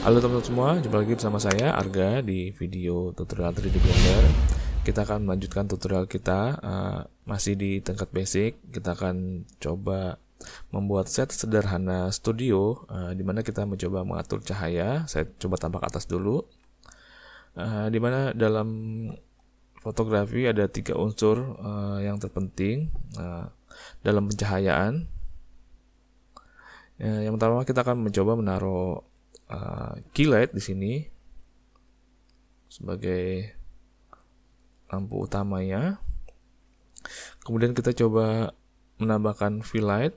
Halo teman-teman semua, jumpa lagi bersama saya Arga di video tutorial 3D Blender. Kita akan melanjutkan tutorial kita uh, masih di tingkat basic. Kita akan coba membuat set sederhana studio uh, di mana kita mencoba mengatur cahaya. Saya coba tampak atas dulu. Uh, di mana dalam fotografi ada tiga unsur uh, yang terpenting uh, dalam pencahayaan. yang pertama kita akan mencoba menaruh uh, eh, light di sini sebagai lampu utamanya. Kemudian kita coba menambahkan Fill light.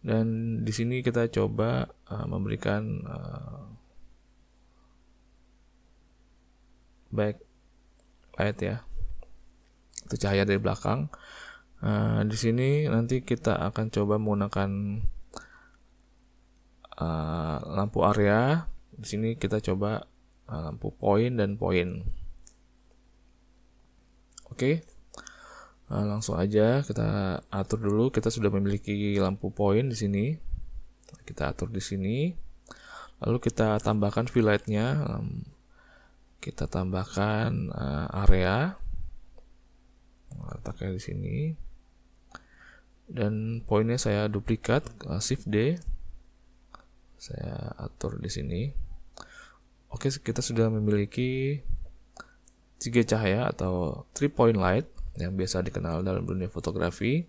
Dan di sini kita coba uh, memberikan uh, back light ya. Itu cahaya dari belakang. Uh, di sini nanti kita akan coba menggunakan Eh, lampu area. Di sini kita coba uh, lampu poin dan poin. Oke. Okay. Uh, eh, langsung aja kita atur dulu. Kita sudah memiliki lampu poin di sini. Kita atur di sini. Lalu kita tambahkan filletnya. Um, kita tambahkan uh, area letaknya di sini dan poinnya saya duplikat shift D saya atur di sini oke kita sudah memiliki tiga cahaya atau three point light yang biasa dikenal dalam dunia fotografi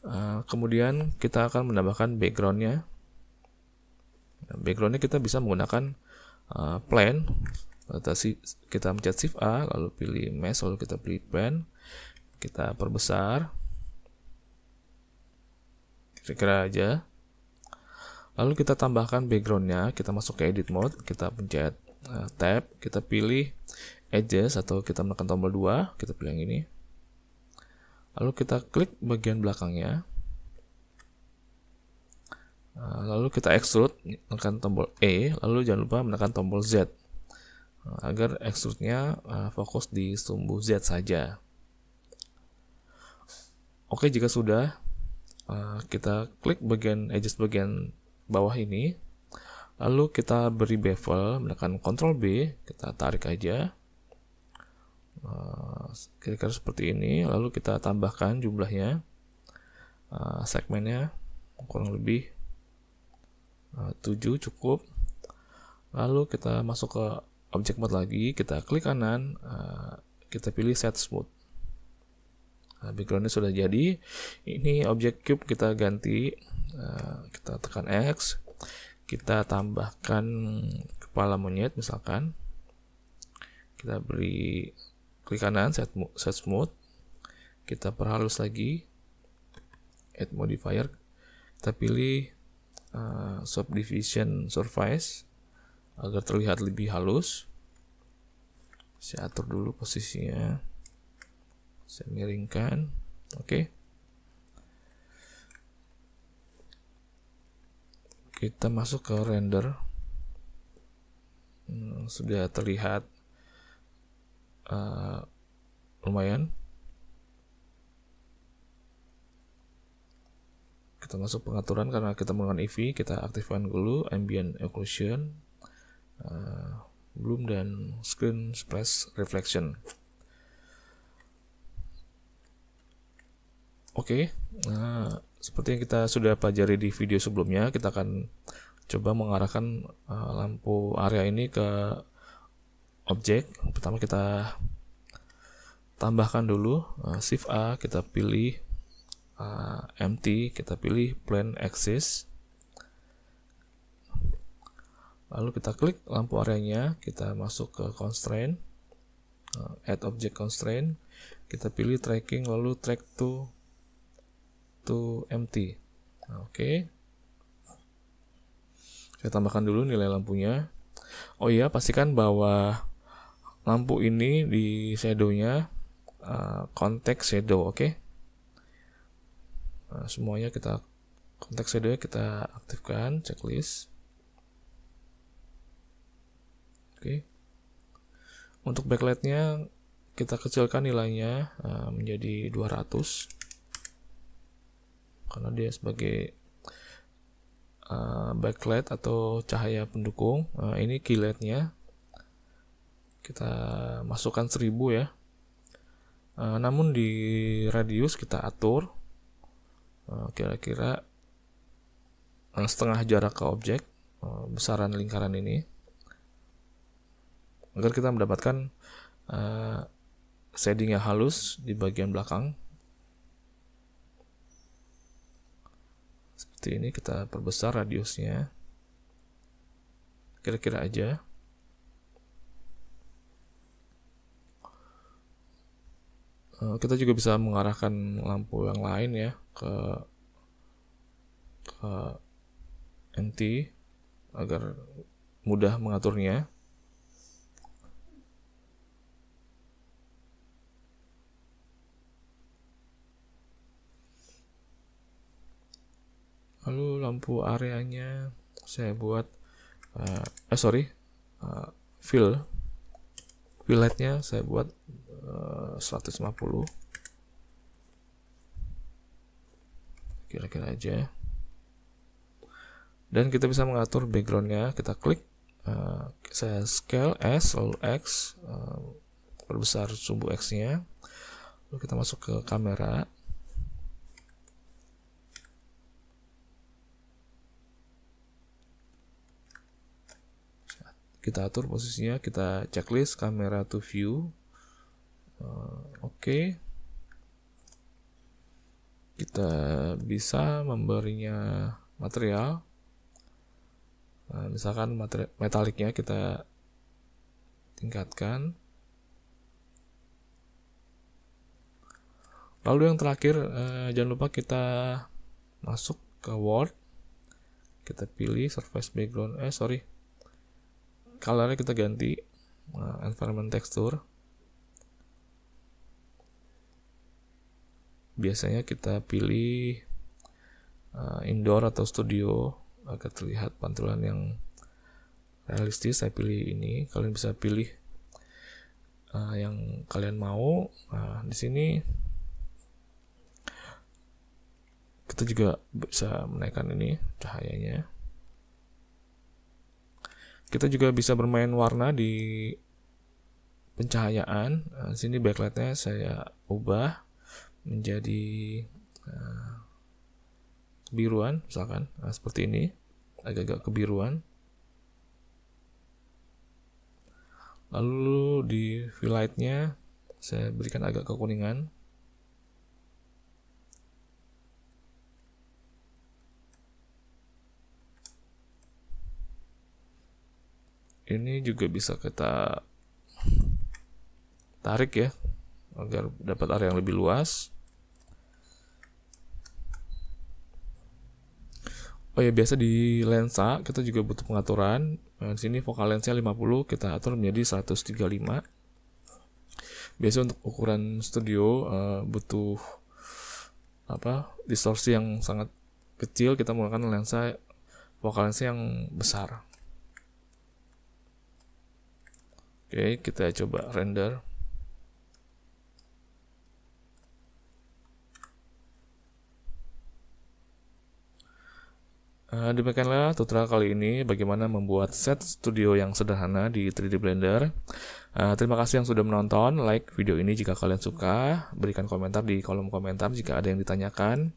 eh, kemudian kita akan menambahkan backgroundnya nah, backgroundnya kita bisa menggunakan eh, plan kita mencet shift A lalu pilih mesh lalu kita pilih plan kita perbesar kira-kira aja Lalu kita tambahkan backgroundnya, kita masuk ke edit mode, kita pencet uh, tab, kita pilih edges atau kita menekan tombol 2, kita pilih yang ini. Lalu kita klik bagian belakangnya. Eh, lalu kita extrude, menekan tombol E, lalu jangan lupa menekan tombol Z eh, agar extrude-nya fokus di sumbu Z saja. Oke, jika sudah, kita klik bagian edges bagian bawah ini. Lalu kita beri bevel, menekan Ctrl B, kita tarik aja. Eh, kira-kira seperti ini, lalu kita tambahkan jumlahnya, eh, segmennya kurang lebih 7 eh, cukup. Lalu kita masuk ke objek mode lagi, kita klik kanan, kita pilih set smooth. Nah, backgroundnya sudah jadi. Ini objek cube kita ganti Eh, kita tekan X, kita tambahkan kepala monyet misalkan. Kita beri klik kanan set, set smooth. Kita perhalus lagi add modifier. Kita pilih uh, eh, subdivision surface agar terlihat lebih halus. Saya atur dulu posisinya. Saya miringkan. Oke. Okay kita masuk ke render hmm, sudah terlihat uh, lumayan kita masuk pengaturan karena kita menggunakan EV kita aktifkan dulu ambient occlusion uh, bloom dan screen splash reflection oke okay. nah eh, seperti yang kita sudah pelajari di video sebelumnya, kita akan coba mengarahkan eh, lampu area ini ke objek. Pertama kita tambahkan dulu eh, shift A, kita pilih uh, eh, empty, kita pilih Plan axis. Lalu kita klik lampu areanya, kita masuk ke constraint, add object constraint, kita pilih tracking lalu track to to empty. Nah, Oke. Okay. Saya tambahkan dulu nilai lampunya. Oh iya, pastikan bahwa lampu ini di shadownya uh, eh, konteks shadow, oke? Okay? Nah, semuanya kita konteks shadownya kita aktifkan checklist. Oke. Okay. Untuk backlightnya kita kecilkan nilainya uh, menjadi 200 karena dia sebagai uh, backlight atau cahaya pendukung uh, ini keylightnya kita masukkan 1000 ya uh, namun di radius kita atur kira-kira uh, uh, setengah jarak ke objek uh, besaran lingkaran ini agar kita mendapatkan uh, shading yang halus di bagian belakang seperti ini kita perbesar radiusnya kira-kira aja eh, kita juga bisa mengarahkan lampu yang lain ya ke ke NT agar mudah mengaturnya lampu areanya saya buat uh, eh sorry uh, fill filletnya saya buat eh, uh, 150 kira-kira aja dan kita bisa mengatur backgroundnya kita klik uh, saya scale s lalu x uh, perbesar sumbu x nya lalu kita masuk ke kamera kita atur posisinya kita checklist kamera to view uh, oke okay. kita bisa memberinya material nah, misalkan materi metaliknya kita tingkatkan lalu yang terakhir eh, jangan lupa kita masuk ke Word kita pilih surface background eh sorry color kita ganti uh, environment texture biasanya kita pilih uh, indoor atau studio agar terlihat pantulan yang realistis saya pilih ini kalian bisa pilih uh, yang kalian mau nah di sini kita juga bisa menaikkan ini cahayanya kita juga bisa bermain warna di pencahayaan. Eh, sini backlightnya saya ubah menjadi uh, kebiruan misalkan nah, seperti ini agak-agak kebiruan lalu di fill lightnya saya berikan agak kekuningan ini juga bisa kita tarik ya agar dapat area yang lebih luas Oh ya biasa di lensa kita juga butuh pengaturan. Nah, di sini vokal lensa 50 kita atur menjadi 135. Biasa untuk ukuran studio eh, butuh apa distorsi yang sangat kecil kita menggunakan lensa focal lensa yang besar. Oke, kita coba render. Uh, demikianlah tutorial kali ini bagaimana membuat set studio yang sederhana di 3D Blender. Uh, terima kasih yang sudah menonton, like video ini jika kalian suka, berikan komentar di kolom komentar jika ada yang ditanyakan,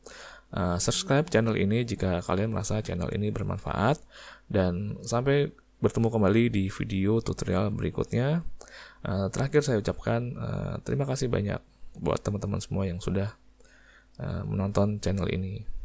uh, subscribe channel ini jika kalian merasa channel ini bermanfaat, dan sampai bertemu kembali di video tutorial berikutnya. Uh, terakhir saya ucapkan uh, terima kasih banyak buat teman-teman semua yang sudah uh, menonton channel ini.